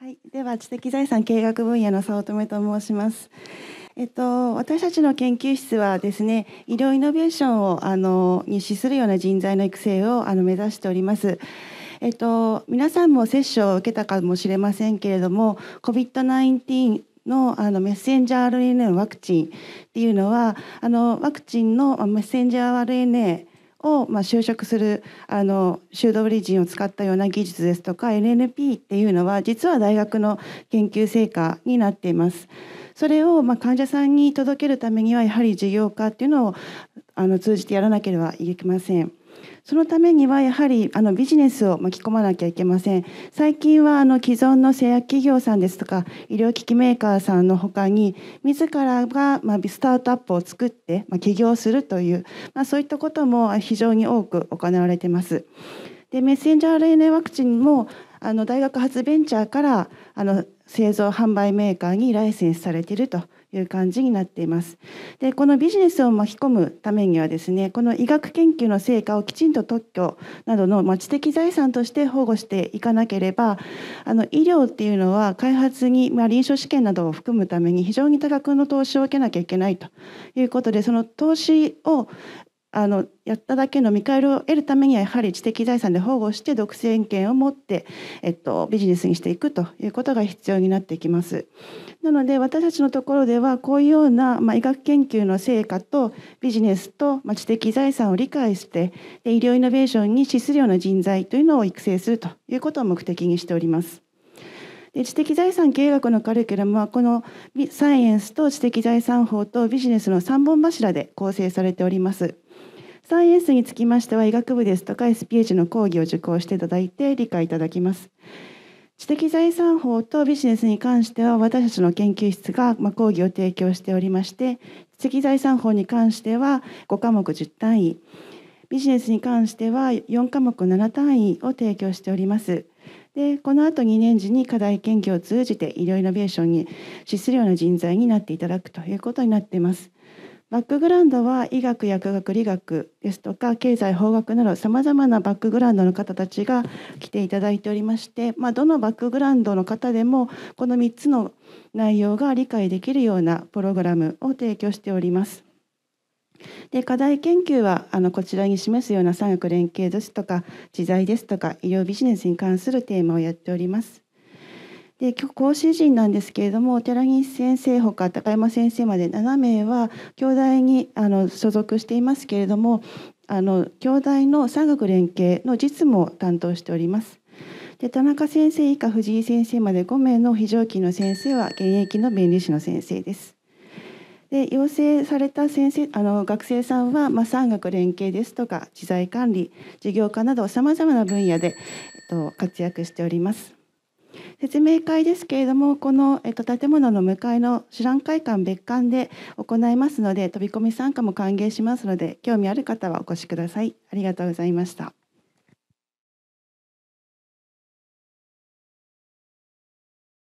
はい、では知的財産経営学分野の早乙女と申します。えっと、私たちの研究室はですね医療イノベーションをあのに手するような人材の育成をあの目指しております。えっと、皆さんも接種を受けたかもしれませんけれども COVID-19 のあのメッセンジャー RNA のワクチンっていうのはあのワクチンのメッセンジャー RNA を、まあ、就職するあの修道理人を使ったような技術ですとか NNP っていうのは実は大学の研究成果になっています。それをまあ患者さんに届けるためにはやはり事業化っていうのをあの通じてやらなければいけません。そのためにはやはりあのビジネスを巻き込まなきゃいけません。最近はあの既存の製薬企業さんですとか医療機器メーカーさんの他に自らがまスタートアップを作ってま起業するという、まあ、そういったことも非常に多く行われています。でメッセンジャー RNA ワクチンもあの大学発ベンチャーからあの製造販売メーカーにライセンスされているという感じになっています。でこのビジネスを巻き込むためにはですねこの医学研究の成果をきちんと特許などの、ま知的財産として保護していかなければあの医療っていうのは開発に、まあ、臨床試験などを含むために非常に多額の投資を受けなきゃいけないということでその投資をあのやっただけの見返りを得るためにはやはり知的財産で保護して独占権を持って、えっと、ビジネスにしていくということが必要になってきます。なので私たちのところではこういうような、まあ、医学研究の成果とビジネスと、まあ、知的財産を理解してで医療イノベーションに資するような人材というのを育成するということを目的にしております。で知的財産経営学のカリキュラムはこのサイエンスと知的財産法とビジネスの3本柱で構成されております。サイエンスにつきましては医学部ですとか SPH の講義を受講していただいて理解いただきます。知的財産法とビジネスに関しては私たちの研究室が講義を提供しておりまして知的財産法に関しては5科目10単位ビジネスに関しては4科目7単位を提供しております。でこの後2年次に課題研究を通じて医療イノベーションに資するような人材になっていただくということになっています。バックグラウンドは医学薬学理学ですとか経済法学などさまざまなバックグラウンドの方たちが来ていただいておりまして、まあ、どのバックグラウンドの方でもこの3つの内容が理解できるようなプログラムを提供しております。で課題研究はあのこちらに示すような産学連携ですとか知財ですとか医療ビジネスに関するテーマをやっております。で講師陣なんですけれども寺西先生ほか高山先生まで7名は京大にあの所属していますけれどもあの京大の産学連携の実務を担当しております。で田中先生以下藤井先生まで5名の非常勤の先生は現役の弁理士の先生です。で要請された先生あの学生さんは、まあ、産学連携ですとか知財管理事業家などさまざまな分野で、えっと、活躍しております。説明会ですけれどもこの、えっと、建物の向かいの知覧会館別館で行いますので飛び込み参加も歓迎しますので興味ある方はお越しくださいありがとうございました